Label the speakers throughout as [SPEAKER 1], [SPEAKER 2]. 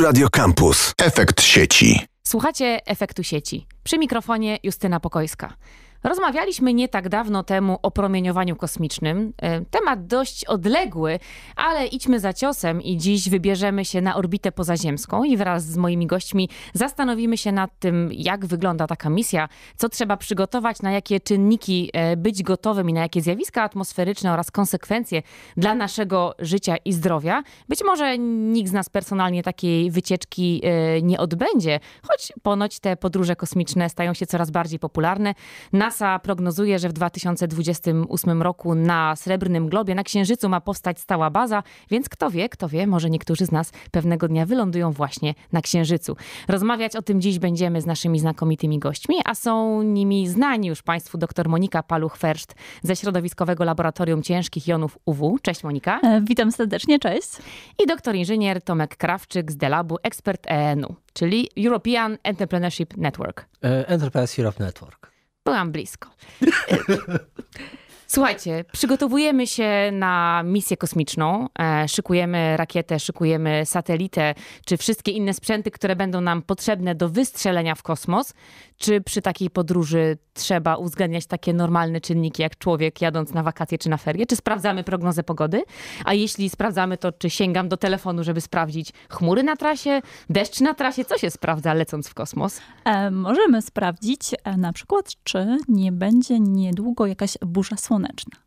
[SPEAKER 1] Radio Campus. Efekt sieci.
[SPEAKER 2] Słuchacie efektu sieci. Przy mikrofonie Justyna Pokojska. Rozmawialiśmy nie tak dawno temu o promieniowaniu kosmicznym. E, temat dość odległy, ale idźmy za ciosem i dziś wybierzemy się na orbitę pozaziemską i wraz z moimi gośćmi zastanowimy się nad tym, jak wygląda taka misja, co trzeba przygotować, na jakie czynniki e, być gotowym i na jakie zjawiska atmosferyczne oraz konsekwencje dla naszego życia i zdrowia. Być może nikt z nas personalnie takiej wycieczki e, nie odbędzie, choć ponoć te podróże kosmiczne stają się coraz bardziej popularne. Na NASA prognozuje, że w 2028 roku na Srebrnym Globie, na Księżycu ma powstać stała baza, więc kto wie, kto wie, może niektórzy z nas pewnego dnia wylądują właśnie na Księżycu. Rozmawiać o tym dziś będziemy z naszymi znakomitymi gośćmi, a są nimi znani już Państwu dr Monika Paluch-Ferszt ze Środowiskowego Laboratorium Ciężkich Jonów UW. Cześć Monika. E, witam serdecznie, cześć. I doktor inżynier Tomek Krawczyk z Delabu, ekspert ENU, czyli European Entrepreneurship Network.
[SPEAKER 1] E, Enterprise Europe Network.
[SPEAKER 2] byłam blisko. Eh, Słuchajcie, przygotowujemy się na misję kosmiczną. E, szykujemy rakietę, szykujemy satelitę, czy wszystkie inne sprzęty, które będą nam potrzebne do wystrzelenia w kosmos. Czy przy takiej podróży trzeba uwzględniać takie normalne czynniki, jak człowiek jadąc na wakacje czy na ferie? Czy sprawdzamy prognozę pogody? A jeśli sprawdzamy, to czy sięgam do telefonu, żeby sprawdzić chmury na trasie, deszcz na trasie? Co się sprawdza lecąc w kosmos?
[SPEAKER 3] E, możemy sprawdzić e, na przykład, czy nie będzie niedługo jakaś burza słoneczna słoneczna.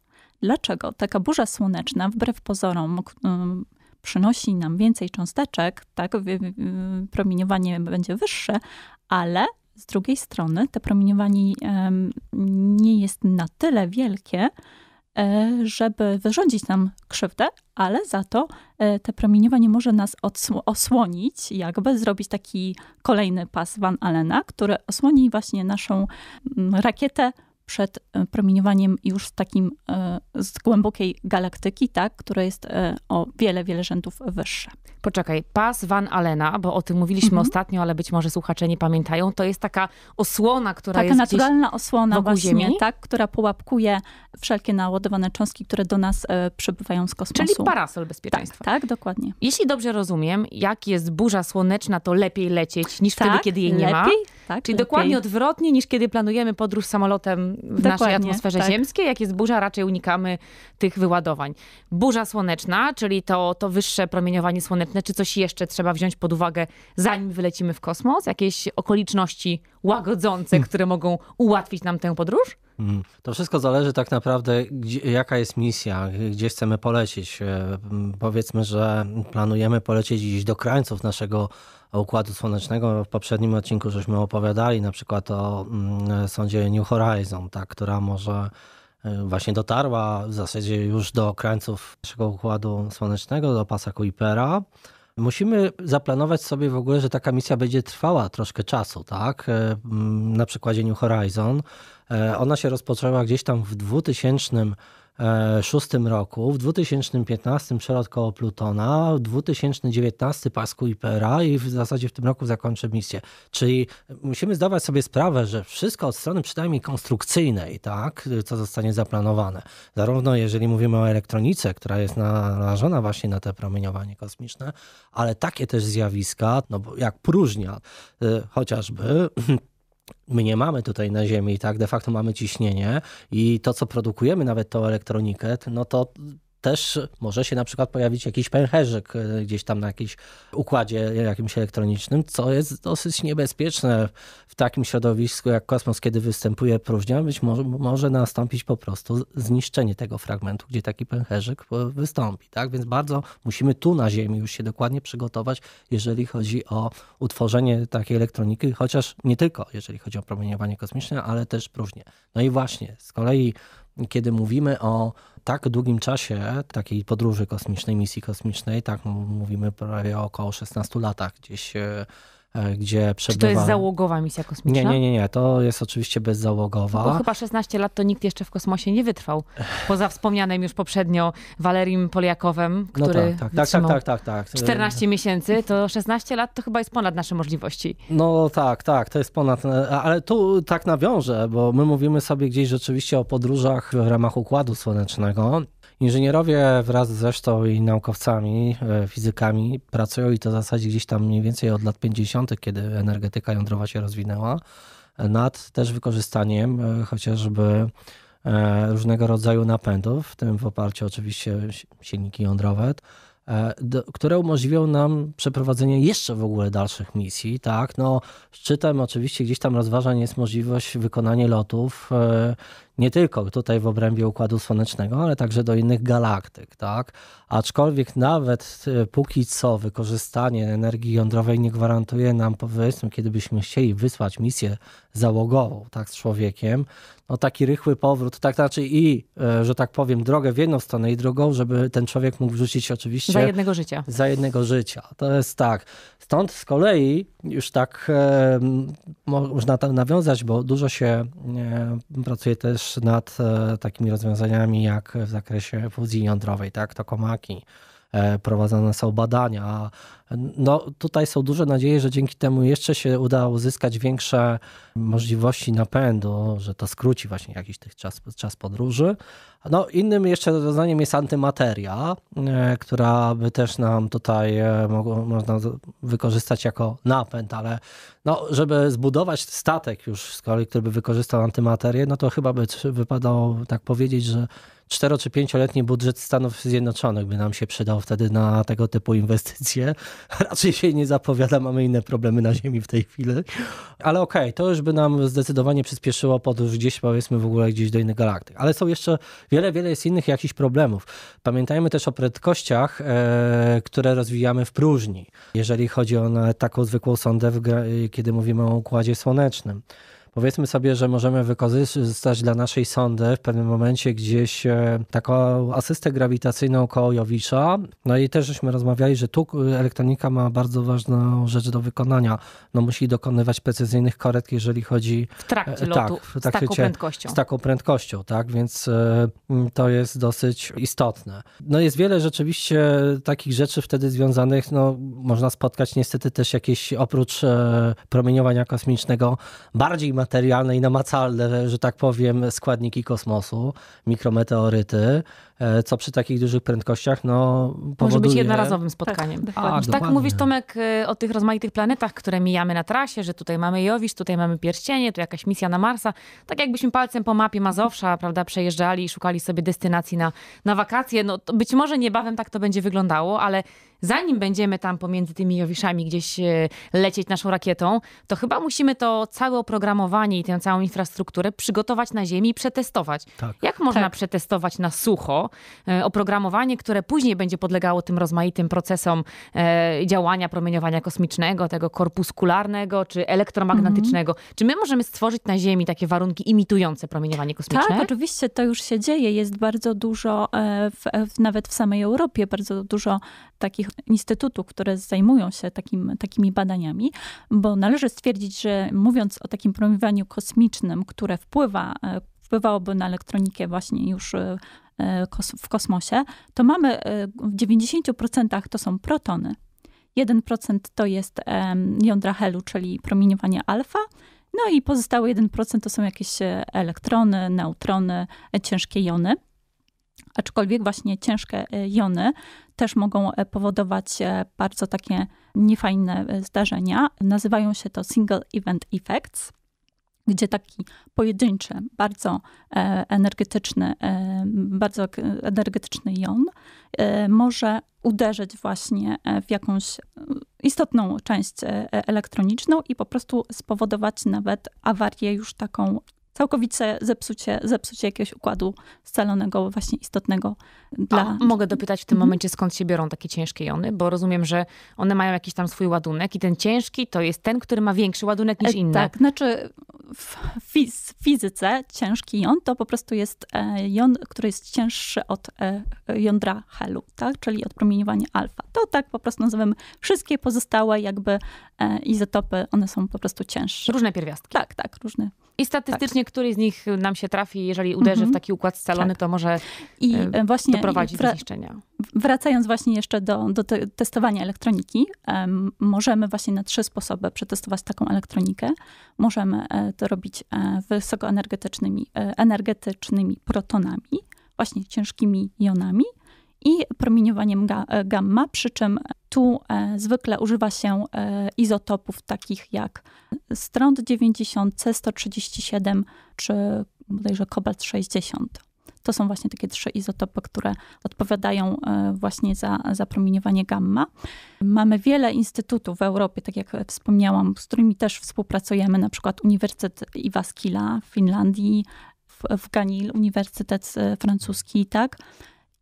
[SPEAKER 3] Dlaczego taka burza słoneczna, wbrew pozorom, przynosi nam więcej cząsteczek, tak, promieniowanie będzie wyższe, ale z drugiej strony to promieniowanie nie jest na tyle wielkie, e, żeby wyrządzić nam krzywdę, ale za to e, to promieniowanie może nas osłonić, jakby zrobić taki kolejny pas Van Allena, który osłoni właśnie naszą rakietę przed e, promieniowaniem już z takim e, z głębokiej
[SPEAKER 2] galaktyki, tak, które jest e, o wiele, wiele rzędów wyższe. Poczekaj, pas Van Allena, bo o tym mówiliśmy mhm. ostatnio, ale być może słuchacze nie pamiętają, to jest taka osłona, która taka jest naturalna osłona właśnie, Ziemi? tak,
[SPEAKER 3] która połapkuje wszelkie naładowane cząstki, które do nas przybywają z kosmosu. Czyli parasol
[SPEAKER 2] bezpieczeństwa. Tak, tak dokładnie. Jeśli dobrze rozumiem, jak jest burza słoneczna, to lepiej lecieć niż tak, wtedy, kiedy jej nie lepiej, ma. Tak, Czyli lepiej. dokładnie odwrotnie niż kiedy planujemy podróż samolotem w Dokładnie, naszej atmosferze tak. ziemskiej. Jak jest burza, raczej unikamy tych wyładowań. Burza słoneczna, czyli to, to wyższe promieniowanie słoneczne, czy coś jeszcze trzeba wziąć pod uwagę, zanim wylecimy w kosmos? Jakieś okoliczności łagodzące, hmm. które mogą ułatwić nam tę podróż?
[SPEAKER 1] Mhm. To wszystko zależy tak naprawdę, gdzie, jaka jest misja, gdzie chcemy polecieć. E, powiedzmy, że planujemy polecieć gdzieś do krańców naszego Układu Słonecznego. W poprzednim odcinku żeśmy opowiadali na przykład o mm, e, sądzie New Horizon, tak, która może e, właśnie dotarła w zasadzie już do krańców naszego Układu Słonecznego, do pasa Kuipera. Musimy zaplanować sobie w ogóle, że taka misja będzie trwała troszkę czasu, tak? Na przykładzie New Horizon E, ona się rozpoczęła gdzieś tam w 2006 e, roku, w 2015 przelot koło Plutona, 2019 pasku Ipera i w zasadzie w tym roku zakończy misję. Czyli musimy zdawać sobie sprawę, że wszystko od strony przynajmniej konstrukcyjnej, tak, co zostanie zaplanowane. Zarówno jeżeli mówimy o elektronice, która jest narażona właśnie na te promieniowanie kosmiczne, ale takie też zjawiska, no bo jak próżnia e, chociażby my nie mamy tutaj na Ziemi, tak, de facto mamy ciśnienie i to, co produkujemy, nawet tą elektronikę, no to też może się na przykład pojawić jakiś pęcherzyk e, gdzieś tam na jakimś układzie jakimś elektronicznym, co jest dosyć niebezpieczne w takim środowisku jak kosmos, kiedy występuje próżnia, być może, może nastąpić po prostu zniszczenie tego fragmentu, gdzie taki pęcherzyk e, wystąpi. Tak? Więc bardzo musimy tu na Ziemi już się dokładnie przygotować, jeżeli chodzi o utworzenie takiej elektroniki, chociaż nie tylko jeżeli chodzi o promieniowanie kosmiczne, ale też próżnie. No i właśnie, z kolei kiedy mówimy o tak długim czasie takiej podróży kosmicznej, misji kosmicznej, tak mówimy prawie około 16 latach gdzieś e, E, gdzie przebywa... Czy to jest załogowa misja kosmiczna? Nie, nie, nie, nie. To jest oczywiście bezzałogowa. No bo chyba
[SPEAKER 2] 16 lat to nikt jeszcze w kosmosie nie wytrwał. Poza wspomnianym już poprzednio Walerim Poliakowem, no który no tak, tak, tak,
[SPEAKER 1] tak, tak, tak. 14 tak.
[SPEAKER 2] miesięcy, to 16 lat to chyba jest ponad nasze możliwości.
[SPEAKER 1] No tak, tak, to jest ponad... E, ale tu tak nawiążę, bo my mówimy sobie gdzieś rzeczywiście o podróżach w ramach Układu Słonecznego, Inżynierowie wraz zresztą i naukowcami, e, fizykami pracują i to w zasadzie gdzieś tam mniej więcej od lat 50., kiedy energetyka jądrowa się rozwinęła, e, nad też wykorzystaniem e, chociażby różnego rodzaju napędów, w tym w oparciu oczywiście silniki jądrowe, E, do, które umożliwią nam przeprowadzenie jeszcze w ogóle dalszych misji, tak? No, szczytem oczywiście gdzieś tam rozważań jest możliwość wykonania lotów e, nie tylko tutaj w obrębie Układu Słonecznego, ale także do innych galaktyk, tak? Aczkolwiek nawet e, póki co wykorzystanie energii jądrowej nie gwarantuje nam, powiedzmy, kiedy byśmy chcieli wysłać misję załogową, tak, z człowiekiem, no, taki rychły powrót, tak znaczy i, e, że tak powiem, drogę w jedną stronę i drugą, żeby ten człowiek mógł wrzucić oczywiście... Za jednego życia. Za jednego życia. To jest tak. Stąd z kolei już tak e, można tam nawiązać, bo dużo się e, pracuje też nad takimi rozwiązaniami jak w zakresie fuzji jądrowej, tak, tokomaki. E, prowadzone są badania. No, tutaj są duże nadzieje, że dzięki temu jeszcze się uda uzyskać większe możliwości napędu, że to skróci właśnie jakiś tych czas, czas podróży. No, innym jeszcze rozwiązaniem jest antymateria, e, która by też nam tutaj e, mogło, można wykorzystać jako napęd, ale no, żeby zbudować statek już z kolei, który by wykorzystał antymaterię, no to chyba by wypadało tak powiedzieć, że 4 czy 5-letni budżet Stanów Zjednoczonych by nam się przydał wtedy na tego typu inwestycje. Raczej się nie zapowiada, mamy inne problemy na Ziemi w tej chwili. Ale okej, okay, to już by nam zdecydowanie przyspieszyło podróż gdzieś, powiedzmy, w ogóle gdzieś do innych galaktyk. Ale są jeszcze wiele, wiele jest innych jakichś problemów. Pamiętajmy też o prędkościach, e, które rozwijamy w próżni, jeżeli chodzi o na, taką zwykłą sondę, kiedy mówimy o Układzie Słonecznym. Powiedzmy sobie, że możemy wykorzystać dla naszej sondy w pewnym momencie gdzieś e, taką asystę grawitacyjną koło Jowisza. No i też żeśmy rozmawiali, że tu elektronika ma bardzo ważną rzecz do wykonania. No musi dokonywać precyzyjnych korekt, jeżeli chodzi... W trakcie e, tak, lotu, w trakcie, z taką prędkością. Z taką prędkością, tak, więc e, to jest dosyć istotne. No jest wiele rzeczywiście takich rzeczy wtedy związanych, no można spotkać niestety też jakieś, oprócz promieniowania kosmicznego, bardziej materialne i namacalne, że tak powiem, składniki kosmosu, mikrometeoryty, E, co przy takich dużych prędkościach no, powoduje... Może być jednorazowym
[SPEAKER 2] spotkaniem. Tak, A, tak mówisz Tomek e, o tych rozmaitych planetach, które mijamy na trasie, że tutaj mamy Jowisz, tutaj mamy Pierścienie, tu jakaś misja na Marsa. Tak jakbyśmy palcem po mapie Mazowsza prawda, przejeżdżali i szukali sobie destynacji na, na wakacje. No, być może niebawem tak to będzie wyglądało, ale zanim będziemy tam pomiędzy tymi Jowiszami gdzieś e, lecieć naszą rakietą, to chyba musimy to całe oprogramowanie i tę całą infrastrukturę przygotować na Ziemi i przetestować. Tak. Jak można tak. przetestować na sucho E, oprogramowanie, które później będzie podlegało tym rozmaitym procesom e, działania promieniowania kosmicznego, tego korpuskularnego czy elektromagnetycznego. Mhm. Czy my możemy stworzyć na Ziemi takie warunki imitujące promieniowanie kosmiczne? Tak,
[SPEAKER 3] oczywiście to już się dzieje. Jest bardzo dużo, e, w, w, nawet w samej Europie, bardzo dużo takich instytutów, które zajmują się takim, takimi badaniami, bo należy stwierdzić, że mówiąc o takim promieniowaniu kosmicznym, które wpływa, wpływałoby na elektronikę właśnie już E, w kosmosie, to mamy e, w 90% to są protony. 1% to jest jądra helu, czyli promieniowanie alfa, no i pozostałe 1% to są jakieś e, elektrony, neutrony, ciężkie jony. Aczkolwiek właśnie ciężkie jony też mogą powodować bardzo takie niefajne zdarzenia. Nazywają się to single event effects gdzie taki pojedynczy, bardzo e, energetyczny, e, bardzo energetyczny jon e, może uderzyć właśnie w jakąś istotną część elektroniczną i po prostu spowodować nawet awarię już taką
[SPEAKER 2] całkowicie zepsucie, zepsucie jakiegoś układu scalonego, właśnie istotnego dla... A mogę dopytać w tym mhm. momencie, skąd się biorą takie ciężkie jony? Bo rozumiem, że one mają jakiś tam swój ładunek i ten ciężki to jest ten, który ma większy ładunek niż e, inny. Tak, znaczy w fiz
[SPEAKER 3] fizyce ciężki jon to po prostu jest e, jon, który jest cięższy od e, jądra helu, tak? czyli od promieniowania alfa. To tak po prostu nazywamy wszystkie pozostałe jakby izotopy, one są po prostu cięższe. Różne pierwiastki. Tak, tak, różne
[SPEAKER 2] i statystycznie tak. któryś z nich nam się trafi, jeżeli uderzy w mhm. taki układ scalony, tak. to może
[SPEAKER 3] I e, e, właśnie, doprowadzić do zniszczenia. Wracając właśnie jeszcze do, do te testowania elektroniki, um, możemy właśnie na trzy sposoby przetestować taką elektronikę. Możemy e, to robić wysokoenergetycznymi energetycznymi protonami, właśnie ciężkimi jonami – i promieniowaniem ga e, gamma, przy czym tu e, zwykle używa się e, izotopów takich jak stront 90, C137 czy bodajże kobalt 60. To są właśnie takie trzy izotopy, które odpowiadają właśnie za, za promieniowanie gamma. Mamy wiele instytutów w Europie, tak jak wspomniałam, z którymi też współpracujemy, na przykład Uniwersytet Iwaskila w Finlandii, w, w Ganil Uniwersytet Francuski, tak?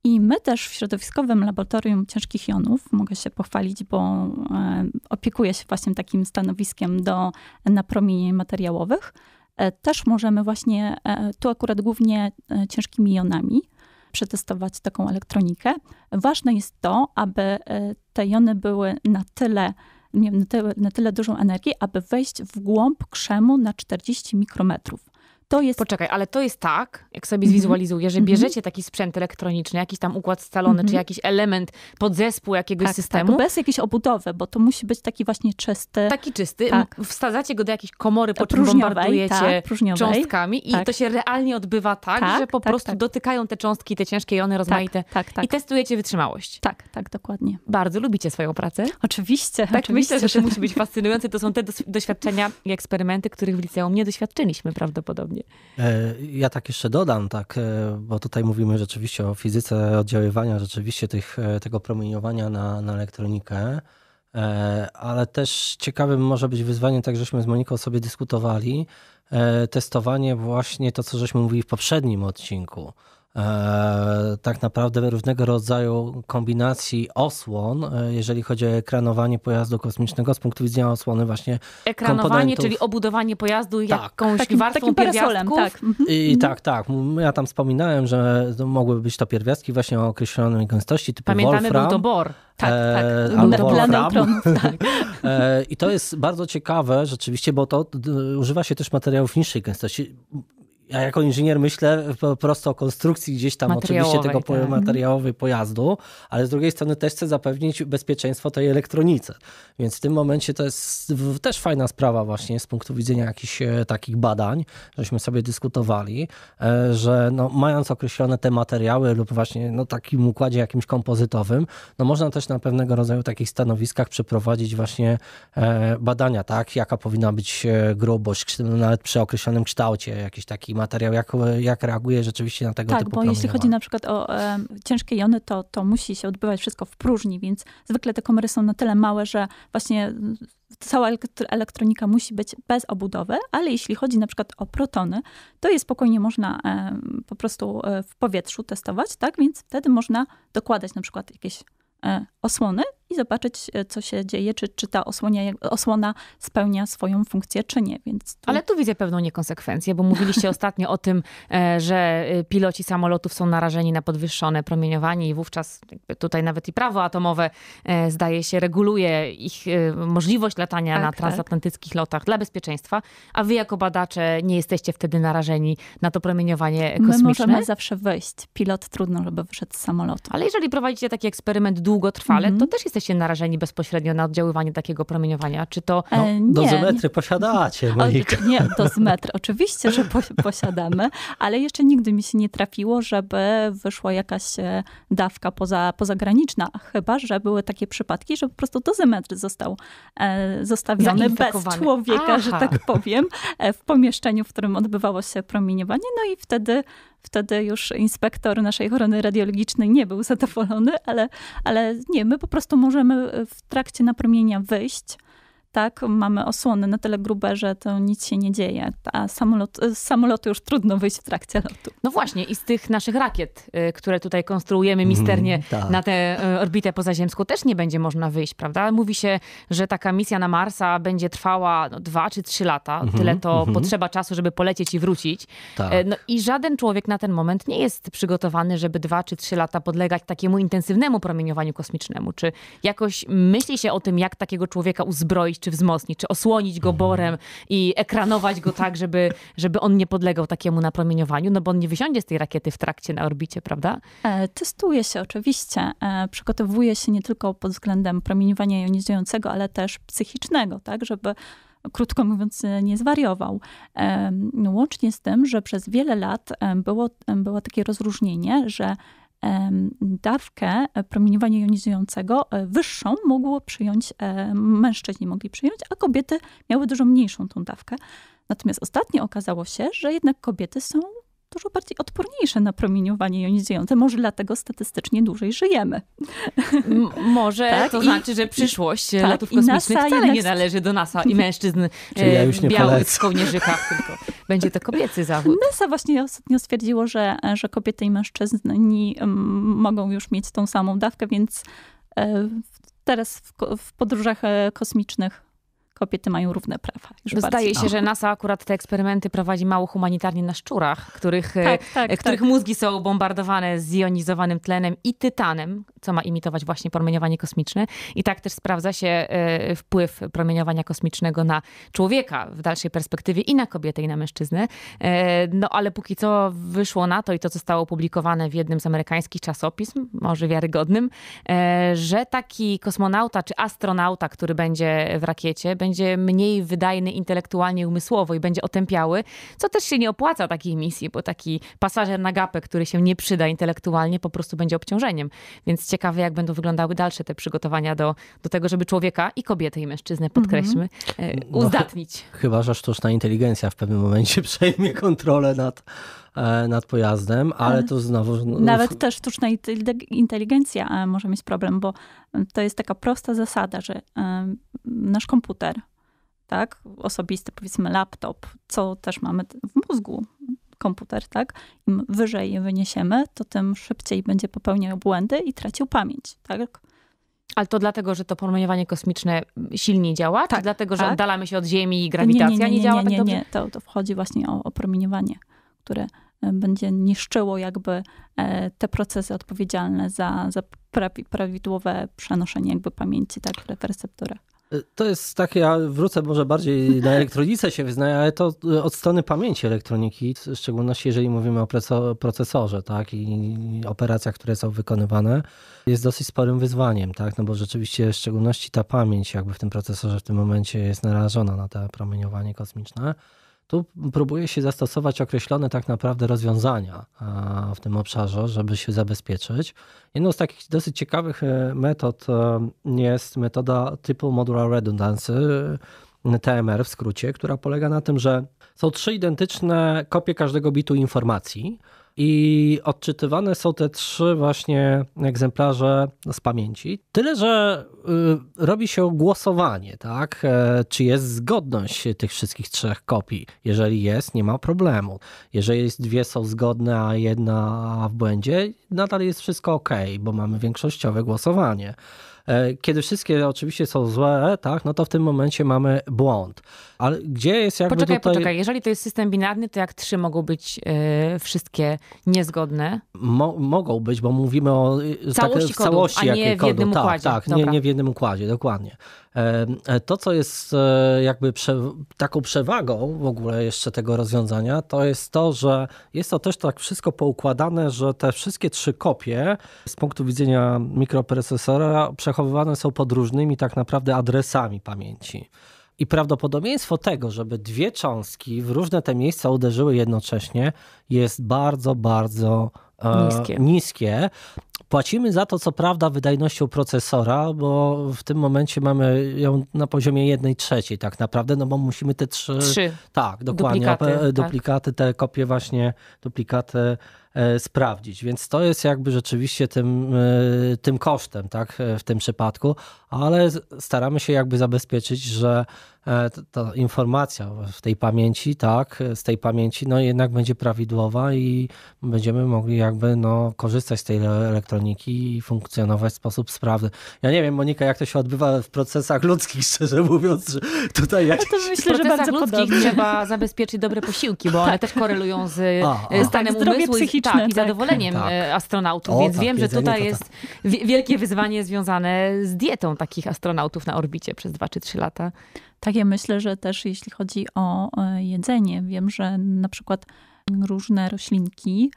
[SPEAKER 3] I my też w środowiskowym laboratorium ciężkich jonów, mogę się pochwalić, bo e, opiekuję się właśnie takim stanowiskiem do, na materiałowych, e, też możemy właśnie, e, tu akurat głównie ciężkimi jonami, przetestować taką elektronikę. Ważne jest to, aby te jony były na tyle, na, tyle na tyle dużą energię, aby wejść w głąb krzemu na 40 mikrometrów.
[SPEAKER 2] To jest... Poczekaj, ale to jest tak, jak sobie mhm. zwizualizuję, że mhm. bierzecie taki sprzęt elektroniczny, jakiś tam układ scalony, czy mhm. jakiś element, podzespół jakiegoś tak, tak systemu. Tak, bez jakiejś obudowy, bo to musi być taki właśnie czysty. Taki czysty. Tak. Wsadzacie go do jakiejś komory, po czym bombardujecie tak, cząstkami i tak. to się realnie odbywa tak, tak że po prostu dotykają te cząstki, te ciężkie jony rozmaite i testujecie wytrzymałość. Tak, tak, dokładnie. Bardzo lubicie swoją pracę? Oczywiście. Tak, oczywiście, myślę, że to musi być fascynujące. To są te doświadczenia i eksperymenty, których w liceum nie doświadczyliśmy prawdopodobnie.
[SPEAKER 1] E, ja tak jeszcze dodam, tak, e, bo tutaj mówimy rzeczywiście o fizyce oddziaływania rzeczywiście tych, e, tego promieniowania na, na elektronikę, ale też ciekawym może być wyzwanie, tak żeśmy z Moniką sobie dyskutowali, testowanie właśnie to, co żeśmy mówili w poprzednim odcinku E, tak naprawdę różnego rodzaju kombinacji osłon, e, jeżeli chodzi o ekranowanie pojazdu kosmicznego z punktu widzenia osłony właśnie Ekranowanie, czyli
[SPEAKER 2] obudowanie pojazdu tak. jakąś takim, warstwą takim tak. Mhm. I tak,
[SPEAKER 1] tak. Ja tam wspominałem, że mogłyby być to pierwiastki właśnie o określonej gęstości typu Pamiętamy, Wolfram. był to bor. Tak, e, tak. E, albo Wolfram. Tak. E, I to jest bardzo ciekawe rzeczywiście, bo to używa się też materiałów niższej gęstości ja jako inżynier myślę po prostu o konstrukcji gdzieś tam oczywiście tego tak. materiałowej pojazdu, ale z drugiej strony też chcę zapewnić bezpieczeństwo tej elektronice. Więc w tym momencie to jest też fajna sprawa właśnie z punktu widzenia jakichś e, takich badań, żeśmy sobie dyskutowali, e, że no, mając określone te materiały lub właśnie no, takim układzie jakimś kompozytowym, no można też na pewnego rodzaju takich stanowiskach przeprowadzić właśnie e, badania, tak? Jaka powinna być grubość, no, nawet przy określonym kształcie, jakiś taki materiał, jak, jak reaguje rzeczywiście na tego tak, typu Tak, bo jeśli chodzi na
[SPEAKER 3] przykład o e, ciężkie jony, to, to musi się odbywać wszystko w próżni, więc zwykle te komery są na tyle małe, że właśnie cała elektronika musi być bez obudowy, ale jeśli chodzi na przykład o protony, to je spokojnie można e, po prostu e, w powietrzu testować, tak? Więc wtedy można dokładać na przykład jakieś e, osłony zobaczyć, e, co się dzieje, czy, czy ta osłonia, osłona spełnia swoją funkcję, czy nie. Więc tu... Ale
[SPEAKER 2] tu widzę pewną niekonsekwencję, bo mówiliście ostatnio o tym, e, że e, piloci samolotów są narażeni na podwyższone promieniowanie i wówczas tutaj nawet i prawo atomowe zdaje się reguluje ich możliwość latania tak, na tak. transatlantyckich tak. lotach dla bezpieczeństwa, a wy jako badacze nie jesteście wtedy narażeni na to promieniowanie kosmiczne. My możemy zawsze wyjść. Pilot trudno, żeby wyszedł z samolotu. Ale jeżeli prowadzicie taki eksperyment długotrwale, mm -hmm. to mhm. też jesteście jesteście narażeni bezpośrednio na oddziaływanie takiego promieniowania? Czy to... E, no, nie, dozymetry
[SPEAKER 1] posiadacie, Monika. nie,
[SPEAKER 2] dozymetr oczywiście, że
[SPEAKER 3] posiadamy, ale jeszcze nigdy mi się nie trafiło, żeby wyszła jakaś e, dawka poza, pozagraniczna, chyba, że były takie przypadki, że po prostu dozymetr został e, zostawiony bez człowieka, Aha. że tak powiem, w pomieszczeniu, w którym odbywało się promieniowanie, no i wtedy Wtedy już inspektor naszej ochrony radiologicznej nie był zadowolony, ale, ale nie, my po prostu możemy w trakcie napromienia wyjść tak, mamy osłony na tyle grube, że to nic się nie dzieje, a samolot, z samolotu
[SPEAKER 2] już trudno wyjść w trakcie lotu. No właśnie, i z tych naszych rakiet, y, które tutaj konstruujemy misternie mm, tak. na tę y, orbitę pozaziemską, też nie będzie można wyjść, prawda? Mówi się, że taka misja na Marsa będzie trwała no, dwa czy trzy lata. Mm -hmm, tyle to mm -hmm. potrzeba czasu, żeby polecieć i wrócić. Tak. E, no i żaden człowiek na ten moment nie jest przygotowany, żeby dwa czy trzy lata podlegać takiemu intensywnemu promieniowaniu kosmicznemu. Czy jakoś myśli się o tym, jak takiego człowieka uzbroić czy wzmocnić, czy osłonić go borem i ekranować go tak, żeby, żeby on nie podlegał takiemu napromieniowaniu, no bo on nie wysiądzie z tej rakiety w trakcie na orbicie, prawda?
[SPEAKER 3] E, testuje się oczywiście. E, przygotowuje się nie tylko pod względem promieniowania jonizującego, ale też psychicznego, tak, żeby krótko mówiąc, nie zwariował. E, łącznie z tym, że przez wiele lat było, było takie rozróżnienie, że dawkę promieniowania jonizującego e, wyższą mogło przyjąć, e, mężczyźni mogli przyjąć, a kobiety miały dużo mniejszą tą dawkę. Natomiast ostatnio okazało się, że jednak kobiety są dużo bardziej odporniejsze na promieniowanie jonizujące. Może dlatego statystycznie dłużej
[SPEAKER 2] żyjemy. M może tak? to znaczy, że przyszłość tak, latów kosmicznych NASA wcale nie należy do NASA i mężczyzn Czyli ja e, białych polecam. w tylko będzie to kobiecy zawód.
[SPEAKER 3] NASA właśnie ostatnio stwierdziło, że, że kobiety i mężczyźni mm, mogą już mieć tą samą dawkę, więc e, teraz w, w podróżach e, kosmicznych kobiety mają równe prawa. Już Zdaje bardziej. się, że NASA
[SPEAKER 2] akurat te eksperymenty prowadzi mało humanitarnie na szczurach, których, e, tak, tak, e, których tak. mózgi są bombardowane zjonizowanym tlenem i tytanem, co ma imitować właśnie promieniowanie kosmiczne. I tak też sprawdza się e, wpływ promieniowania kosmicznego na człowieka w dalszej perspektywie i na kobietę, i na mężczyznę. No ale póki co wyszło na to i to, co zostało opublikowane w jednym z amerykańskich czasopism, może wiarygodnym, że taki kosmonauta czy astronauta, który będzie w rakiecie, będzie będzie mniej wydajny intelektualnie, umysłowo i będzie otępiały, co też się nie opłaca takiej misji, bo taki pasażer na gapę, który się nie przyda intelektualnie, po prostu będzie obciążeniem. Więc ciekawe, jak będą wyglądały dalsze te przygotowania do, do tego, żeby człowieka i kobietę i mężczyznę, mhm. podkreślmy, mm -hmm. uzdatnić.
[SPEAKER 1] No, ch chyba, że sztuczna inteligencja w pewnym momencie przejmie kontrolę nad E, nad pojazdem, ale e, to znowu... Nawet
[SPEAKER 3] też sztuczna inteligencja e, może mieć problem, bo to jest taka prosta zasada, że nasz komputer, tak, osobisty, powiedzmy laptop, co też mamy w mózgu, komputer, tak, im wyżej je wyniesiemy, to tym szybciej będzie popełniał błędy i tracił pamięć, tak.
[SPEAKER 2] Ale to dlatego, że to promieniowanie kosmiczne silniej działa? Tak, czy dlatego, że tak. oddalamy się od Ziemi i grawitacja nie, nie, nie, nie działa nie, tak nie, tak dobrze? Nie,
[SPEAKER 3] to, to wchodzi właśnie o, o promieniowanie, które będzie niszczyło jakby e, te procesy odpowiedzialne za, za prawidłowe przenoszenie jakby pamięci tak, w receptorach. E, to jest
[SPEAKER 1] tak, ja wrócę może bardziej na elektronice się wyznaję, ale to e, od strony pamięci elektroniki, w szczególności jeżeli mówimy o procesorze tak, i operacjach, które są wykonywane, jest dosyć sporym wyzwaniem, tak, no bo rzeczywiście w szczególności ta pamięć jakby w tym procesorze w tym momencie jest narażona na to promieniowanie kosmiczne. Tu próbuje się zastosować określone tak naprawdę rozwiązania w tym obszarze, żeby się zabezpieczyć. Jedną z takich dosyć ciekawych e, metod e, jest metoda typu modular redundancy, e, TMR w skrócie, która polega na tym, że są trzy identyczne kopie każdego bitu informacji, i odczytywane są te trzy właśnie egzemplarze z pamięci. Tyle, że y, robi się głosowanie, tak? E, czy jest zgodność tych wszystkich trzech kopii? Jeżeli jest, nie ma problemu. Jeżeli dwie są zgodne, a jedna w błędzie, nadal jest wszystko ok, bo mamy większościowe głosowanie. E, kiedy wszystkie oczywiście są złe, tak, no to w tym momencie mamy błąd. Ale gdzie jest jakby Poczekaj, tutaj... poczekaj.
[SPEAKER 2] Jeżeli to jest system binarny, to jak trzy mogą być e, wszystkie niezgodne?
[SPEAKER 1] Mo mogą być, bo mówimy o e, całości, tak, kodu, całości a nie w jednym kodu. Tak, układzie. Tak, tak nie, nie w jednym układzie, dokładnie. E, to, co jest e, jakby prze, taką przewagą w ogóle jeszcze tego rozwiązania, to jest to, że jest to też tak wszystko poukładane, że te wszystkie trzy kopie z punktu widzenia mikroprocesora przechowywane są pod różnymi tak naprawdę adresami pamięci. I prawdopodobieństwo tego, żeby dwie cząstki w różne te miejsca uderzyły jednocześnie, jest bardzo, bardzo e, niskie. niskie. Płacimy za to, co prawda, wydajnością procesora, bo w tym momencie mamy ją na poziomie 1 trzeciej tak naprawdę, no bo musimy te trzy... trzy. Tak, dokładnie. Duplikaty, duplikaty tak. te kopie właśnie, duplikaty E, sprawdzić. Więc to jest jakby rzeczywiście tym, e, tym kosztem, tak, e, w tym przypadku, ale staramy się jakby zabezpieczyć, że ta informacja w tej pamięci, tak, z tej pamięci, no jednak będzie prawidłowa i będziemy mogli jakby no, korzystać z tej elektroniki i funkcjonować w sposób sprawny. Ja nie wiem, Monika, jak to się odbywa w procesach ludzkich, szczerze mówiąc,
[SPEAKER 2] że tutaj jak. to myślę, że procesach ludzkich trzeba zabezpieczyć dobre posiłki, bo one też korelują z a, a. stanem tak, umysłu i publiczne. Tak, i tak. zadowoleniem tak. E, astronautów, o, więc tak, wiem, że tutaj jest tak. wielkie wyzwanie związane z dietą takich astronautów na orbicie przez 2 czy 3 lata.
[SPEAKER 3] Tak, ja myślę, że też jeśli chodzi o e, jedzenie, wiem, że na przykład różne roślinki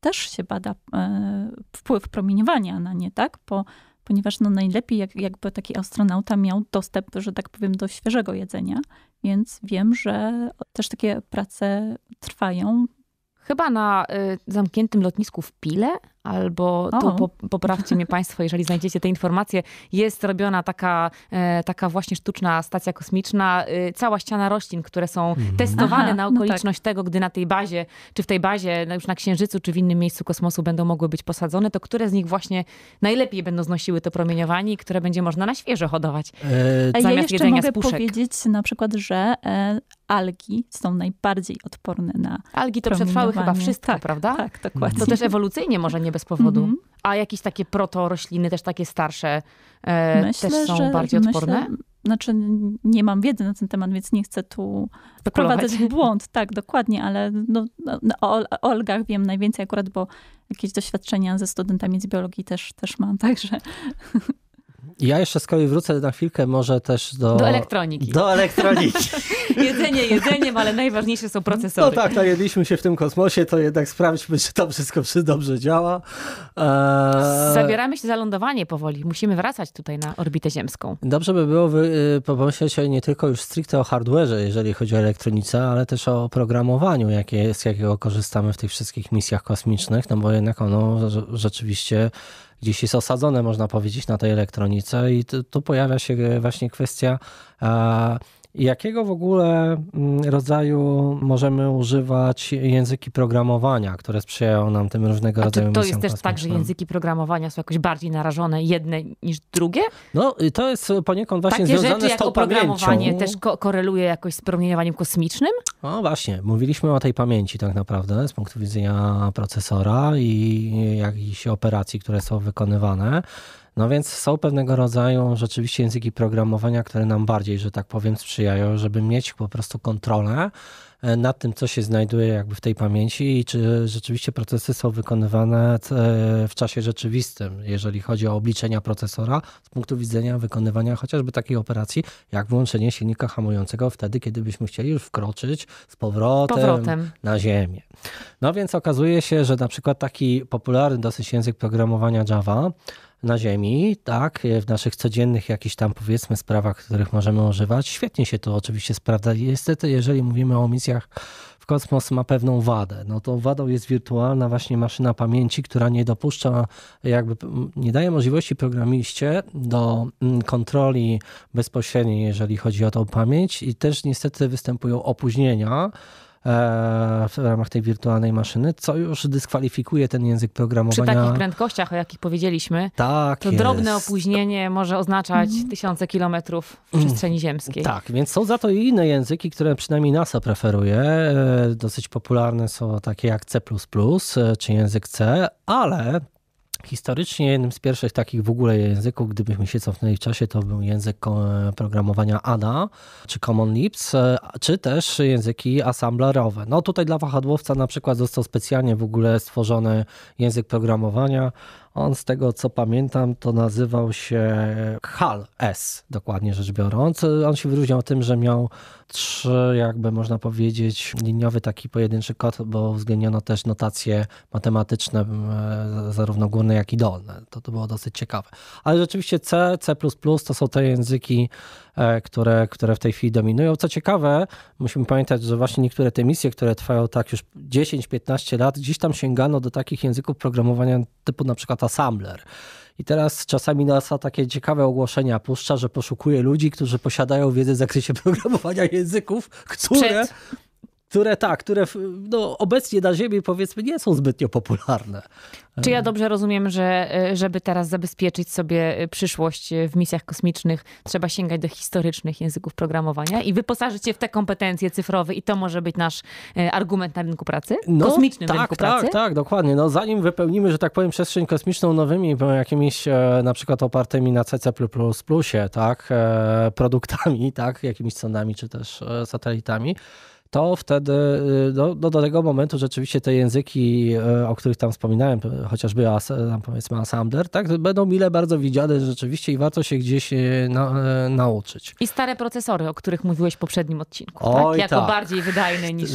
[SPEAKER 3] też się bada e, wpływ promieniowania na nie, tak? Po, ponieważ no najlepiej jak, jakby taki astronauta miał dostęp, że tak powiem, do świeżego jedzenia, więc wiem, że też takie prace trwają.
[SPEAKER 2] Chyba na y, zamkniętym lotnisku w Pile, albo to po, poprawcie mnie Państwo, jeżeli znajdziecie te informacje. Jest robiona taka, e, taka właśnie sztuczna stacja kosmiczna, y, cała ściana roślin, które są mm. testowane Aha, na okoliczność no tak. tego, gdy na tej bazie, czy w tej bazie, no już na Księżycu, czy w innym miejscu kosmosu będą mogły być posadzone, to które z nich właśnie najlepiej będą znosiły to promieniowanie i które będzie można na świeżo hodować. E, e zamiast ja jeszcze jedzenia mogę z puszek.
[SPEAKER 3] powiedzieć na przykład, że e, algi są najbardziej odporne na. Algi to przetrwały chyba wszystko,
[SPEAKER 2] tak, prawda? Tak, dokładnie. To też ewolucyjnie może nie bez powodu. Mm -hmm. A jakieś takie proto-rośliny, też takie starsze, e, myślę, też są że, bardziej odporne? Myślę,
[SPEAKER 3] znaczy, nie mam wiedzy na ten temat, więc nie chcę tu wprowadzać w błąd. Tak, dokładnie, ale no, no, o, o algach wiem najwięcej akurat, bo jakieś doświadczenia ze studentami z biologii też, też
[SPEAKER 2] mam, także.
[SPEAKER 1] Ja jeszcze z kolei wrócę na chwilkę może też do... Do
[SPEAKER 2] elektroniki. Do elektroniki. jedzenie jedzeniem, ale najważniejsze są procesory. No tak,
[SPEAKER 1] najedliśmy tak, się w tym kosmosie, to jednak sprawdźmy, czy to wszystko dobrze działa. Eee... Zabieramy
[SPEAKER 2] się za lądowanie powoli. Musimy wracać tutaj na orbitę ziemską.
[SPEAKER 1] Dobrze by było wy, y, pomyśleć nie tylko już stricte o hardwareze, jeżeli chodzi o elektronice, ale też o programowaniu, jakie, z jakiego korzystamy w tych wszystkich misjach kosmicznych, no bo jednak ono rzeczywiście gdzieś jest osadzone, można powiedzieć, na tej elektronice i tu, tu pojawia się właśnie kwestia Jakiego w ogóle mm, rodzaju możemy używać języki programowania, które sprzyjają nam tym różnego A rodzaju To, to jest też tak, że języki
[SPEAKER 2] programowania są jakoś bardziej narażone jedne niż drugie? No to jest poniekąd właśnie Takie związane rzeczy, z tą oprogramowanie pamięcią. też ko koreluje jakoś z promieniowaniem kosmicznym? No
[SPEAKER 1] właśnie, mówiliśmy o tej pamięci tak naprawdę z punktu widzenia procesora i jakichś operacji, które są wykonywane. No więc są pewnego rodzaju rzeczywiście języki programowania, które nam bardziej, że tak powiem, sprzyjają, żeby mieć po prostu kontrolę e, nad tym, co się znajduje jakby w tej pamięci i czy rzeczywiście procesy są wykonywane e, w czasie rzeczywistym, jeżeli chodzi o obliczenia procesora z punktu widzenia wykonywania chociażby takiej operacji, jak włączenie silnika hamującego wtedy, kiedy byśmy chcieli już wkroczyć z powrotem, powrotem. na ziemię. No więc okazuje się, że na przykład taki popularny dosyć język programowania Java na ziemi, tak, e, w naszych codziennych jakichś tam powiedzmy sprawach, których możemy używać. Świetnie się to oczywiście sprawdza. Niestety, jeżeli mówimy o misjach w kosmos, ma pewną wadę. No to wadą jest wirtualna właśnie maszyna pamięci, która nie dopuszcza, jakby nie daje możliwości programiście do mm, kontroli bezpośredniej, jeżeli chodzi o tą pamięć i też niestety występują opóźnienia, E, w ramach tej wirtualnej maszyny, co już dyskwalifikuje ten język programowania. Przy takich
[SPEAKER 2] prędkościach, o jakich powiedzieliśmy,
[SPEAKER 1] tak to jest. drobne
[SPEAKER 2] opóźnienie może oznaczać mhm. tysiące kilometrów w mm. przestrzeni ziemskiej. Tak,
[SPEAKER 1] więc są za to i inne języki, które przynajmniej NASA preferuje. E, dosyć popularne są takie jak C++, e, czy język C, ale Historycznie jednym z pierwszych takich w ogóle języków, gdybyśmy się cofnęli w czasie, to był język programowania ADA, czy Common Lisp, e, czy też języki assemblerowe. No tutaj dla wahadłowca na przykład został specjalnie w ogóle stworzony język programowania, on z tego co pamiętam, to nazywał się Hal S, dokładnie rzecz biorąc. On się wyróżniał tym, że miał trzy, jakby można powiedzieć, liniowy taki pojedynczy kod, bo uwzględniono też notacje matematyczne, e, zarówno górne, jak i dolne. To, to było dosyć ciekawe. Ale rzeczywiście C, C to są te języki E, które, które w tej chwili dominują. Co ciekawe, musimy pamiętać, że właśnie niektóre te misje, które trwają tak już 10-15 lat, gdzieś tam sięgano do takich języków programowania typu na przykład assembler. I teraz czasami NASA takie ciekawe ogłoszenia puszcza, że poszukuje ludzi, którzy posiadają wiedzę w zakresie programowania języków, które Przed które tak, które no, obecnie na Ziemi powiedzmy nie są zbytnio popularne. Czy ja e.
[SPEAKER 2] dobrze rozumiem, że e, żeby teraz zabezpieczyć sobie e, przyszłość w misjach kosmicznych, trzeba sięgać do historycznych języków programowania i wyposażyć się w te kompetencje cyfrowe i to może być nasz argument na rynku pracy? No, Kosmicznym tak, rynku tak, pracy? Tak,
[SPEAKER 1] tak, dokładnie. No, zanim wypełnimy, że tak powiem, przestrzeń kosmiczną nowymi, jakimiś na przykład opartymi na CC++, tak, produktami, tak, jakimiś sondami czy też satelitami, to wtedy y, do, do, no, do tego momentu rzeczywiście te języki, y, o których tam wspominałem, y, chociażby tam powiedzmy Assembler, tak, będą mile bardzo widziane rzeczywiście i warto się gdzieś na, nauczyć.
[SPEAKER 2] I stare procesory, o których mówiłeś w poprzednim odcinku, tak? Oj, tak? jako tak. bardziej wydajne niż,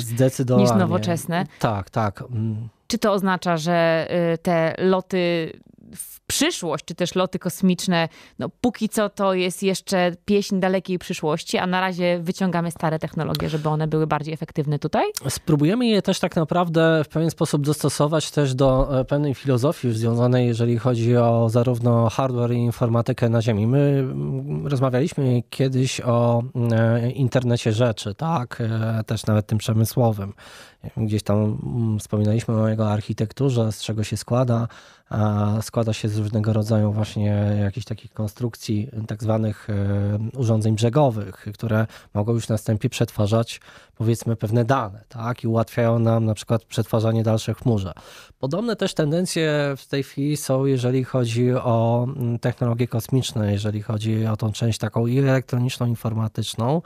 [SPEAKER 2] niż nowoczesne.
[SPEAKER 1] Tak, tak. Mm.
[SPEAKER 2] Czy to oznacza, że te loty w przyszłość, czy też loty kosmiczne, no póki co to jest jeszcze pieśń dalekiej przyszłości, a na razie wyciągamy stare technologie, żeby one były bardziej efektywne tutaj?
[SPEAKER 1] Spróbujemy je też tak naprawdę w pewien sposób dostosować też do e, pewnej filozofii już związanej, jeżeli chodzi o zarówno hardware i informatykę na Ziemi. My mm, rozmawialiśmy kiedyś o e, internecie rzeczy, tak, e, też nawet tym przemysłowym. Gdzieś tam mm, wspominaliśmy o jego architekturze, z czego się składa. Składa się z różnego rodzaju właśnie jakichś takich konstrukcji tak zwanych e, urządzeń brzegowych, które mogą już na wstępie przetwarzać powiedzmy pewne dane, tak? I ułatwiają nam na przykład przetwarzanie dalsze chmurze. Podobne też tendencje w tej chwili są, jeżeli chodzi o mm, technologie kosmiczne, jeżeli chodzi o tą część taką i elektroniczną, informatyczną.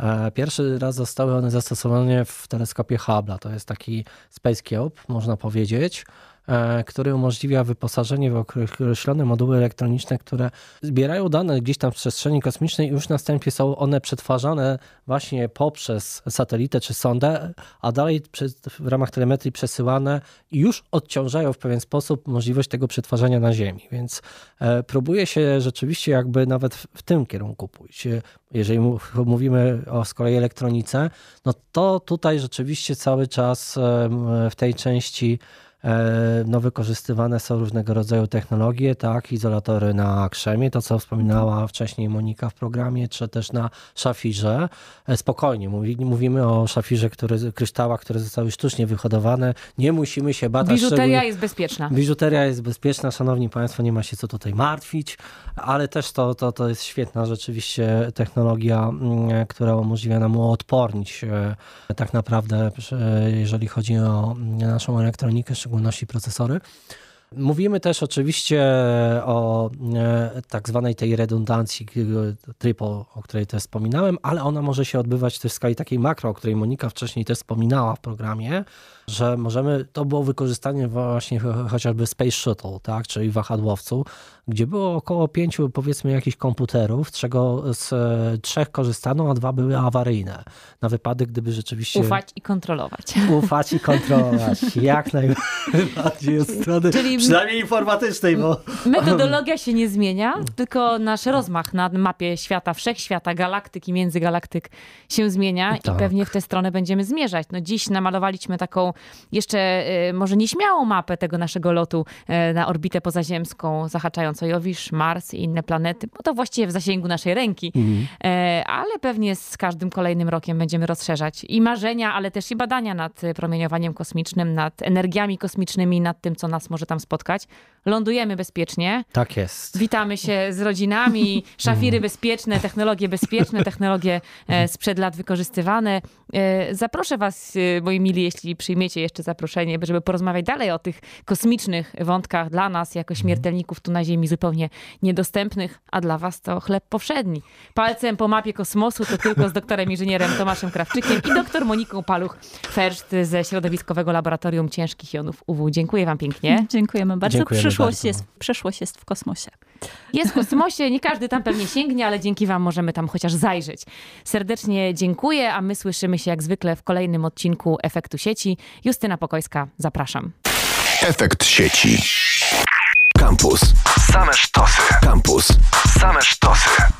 [SPEAKER 1] E, pierwszy raz zostały one zastosowane w teleskopie Hubble'a. To jest taki Space Cube, można powiedzieć. E, który umożliwia wyposażenie w określone moduły elektroniczne, które zbierają dane gdzieś tam w przestrzeni kosmicznej i już następnie są one przetwarzane właśnie poprzez satelitę czy sondę, a dalej w ramach telemetrii przesyłane i już odciążają w pewien sposób możliwość tego przetwarzania na Ziemi. Więc e, próbuje się rzeczywiście jakby nawet w tym kierunku pójść. Jeżeli mówimy o z kolei elektronice, no to tutaj rzeczywiście cały czas e, w tej części E, no, wykorzystywane są różnego rodzaju technologie, tak, izolatory na krzemie, to co wspominała wcześniej Monika w programie, czy też na szafirze. E, spokojnie, mówi, mówimy o szafirze, który, kryształach, które zostały sztucznie wyhodowane. Nie musimy się bać. Biżuteria jest bezpieczna. Biżuteria jest bezpieczna, szanowni państwo, nie ma się co tutaj martwić, ale też to, to, to jest świetna rzeczywiście technologia, mm, która umożliwia nam uodpornić tak naprawdę, jeżeli chodzi o mm, naszą elektronikę, szczególności procesory. Mówimy też oczywiście o e, tak zwanej tej redundancji trybu, o której też wspominałem, ale ona może się odbywać też w skali takiej makro, o której Monika wcześniej też wspominała w programie, że możemy, to było wykorzystanie właśnie chociażby Space Shuttle, tak, czyli wahadłowcu, gdzie było około pięciu, powiedzmy, jakichś komputerów, z czego z e, trzech korzystano, a dwa były awaryjne. Na wypadek, gdyby rzeczywiście. Ufać
[SPEAKER 2] i kontrolować. Ufać i kontrolować.
[SPEAKER 1] Jak najbardziej od strony. Czyli przynajmniej informatycznej, bo. Metodologia
[SPEAKER 2] się nie zmienia, tylko nasz rozmach na mapie świata, wszechświata, galaktyki, międzygalaktyk się zmienia tak. i pewnie w tę stronę będziemy zmierzać. No dziś namalowaliśmy taką jeszcze e, może nieśmiałą mapę tego naszego lotu e, na orbitę pozaziemską, zahaczając Jowisz, Mars i inne planety, bo no to właściwie w zasięgu naszej ręki, mhm. E, ale pewnie z każdym kolejnym rokiem będziemy rozszerzać i marzenia, ale też i badania nad promieniowaniem kosmicznym, nad energiami kosmicznymi, nad tym, co nas może tam spotkać. Lądujemy bezpiecznie.
[SPEAKER 1] Tak jest.
[SPEAKER 2] Witamy się z rodzinami, szafiry mhm. bezpieczne, technologie bezpieczne, technologie e, mhm. sprzed lat wykorzystywane. E, zaproszę Was, moi mili, jeśli przyjmiecie jeszcze zaproszenie, żeby porozmawiać dalej o tych kosmicznych wątkach dla nas, jako śmiertelników tu na Ziemi zupełnie niedostępnych, a dla was to chleb powszedni. Palcem po mapie kosmosu to tylko z doktorem inżynierem Tomaszem Krawczykiem i doktor Moniką Paluch-Ferszt ze Środowiskowego Laboratorium Ciężkich Jonów UW. Dziękuję wam pięknie. Dziękujemy bardzo. Dziękujemy przyszłość, bardzo. Jest, przyszłość jest w kosmosie. Jest w kosmosie, nie każdy tam pewnie sięgnie, ale dzięki wam możemy tam chociaż zajrzeć. Serdecznie dziękuję, a my słyszymy się jak zwykle w kolejnym odcinku Efektu Sieci. Justyna Pokojska, zapraszam.
[SPEAKER 1] Efekt sieci. Kampus. Same sztosy. campus, Same sztosy.